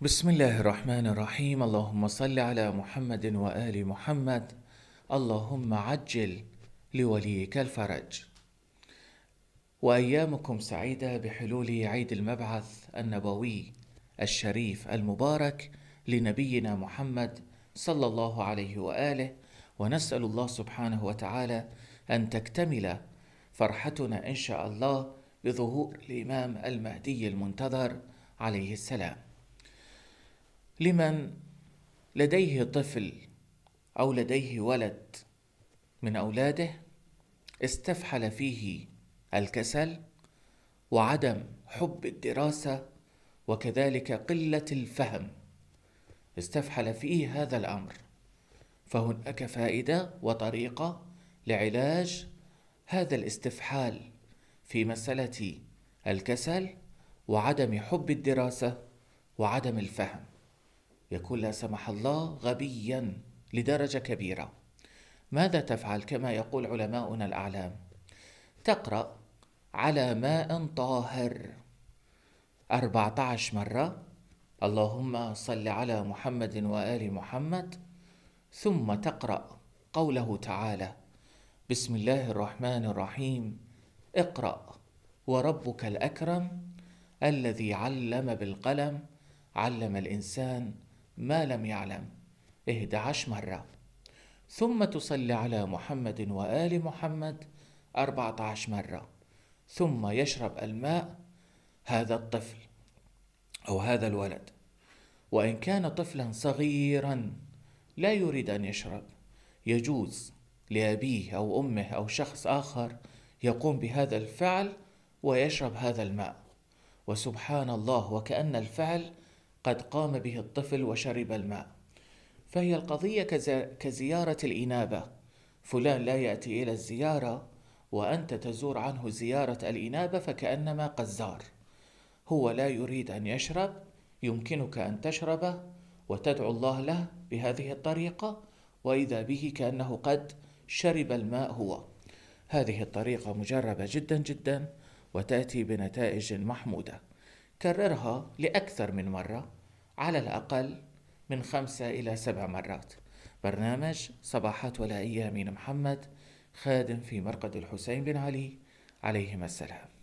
بسم الله الرحمن الرحيم اللهم صل على محمد وآل محمد اللهم عجل لوليك الفرج وأيامكم سعيدة بحلول عيد المبعث النبوي الشريف المبارك لنبينا محمد صلى الله عليه وآله ونسأل الله سبحانه وتعالى أن تكتمل فرحتنا إن شاء الله بظهور الإمام المهدي المنتظر عليه السلام لمن لديه طفل او لديه ولد من اولاده استفحل فيه الكسل وعدم حب الدراسه وكذلك قله الفهم استفحل فيه هذا الامر فهناك فائده وطريقه لعلاج هذا الاستفحال في مساله الكسل وعدم حب الدراسه وعدم الفهم يكون لا سمح الله غبيا لدرجه كبيره ماذا تفعل كما يقول علماؤنا الاعلام تقرا على ماء طاهر اربعه عشر مره اللهم صل على محمد وال محمد ثم تقرا قوله تعالى بسم الله الرحمن الرحيم اقرا وربك الاكرم الذي علم بالقلم علم الانسان ما لم يعلم 11 مرة ثم تصلي على محمد وآل محمد 14 مرة ثم يشرب الماء هذا الطفل أو هذا الولد وإن كان طفلا صغيرا لا يريد أن يشرب يجوز لأبيه أو أمه أو شخص آخر يقوم بهذا الفعل ويشرب هذا الماء وسبحان الله وكأن الفعل قد قام به الطفل وشرب الماء فهي القضية كزيارة الإنابة فلان لا يأتي إلى الزيارة وأنت تزور عنه زيارة الإنابة فكأنما قد زار هو لا يريد أن يشرب يمكنك أن تشربه وتدعو الله له بهذه الطريقة وإذا به كأنه قد شرب الماء هو هذه الطريقة مجربة جدا جدا وتأتي بنتائج محمودة كررها لأكثر من مرة على الأقل من خمسة إلى سبع مرات برنامج صباحات ولائية أيام محمد خادم في مرقد الحسين بن علي عليهما السلام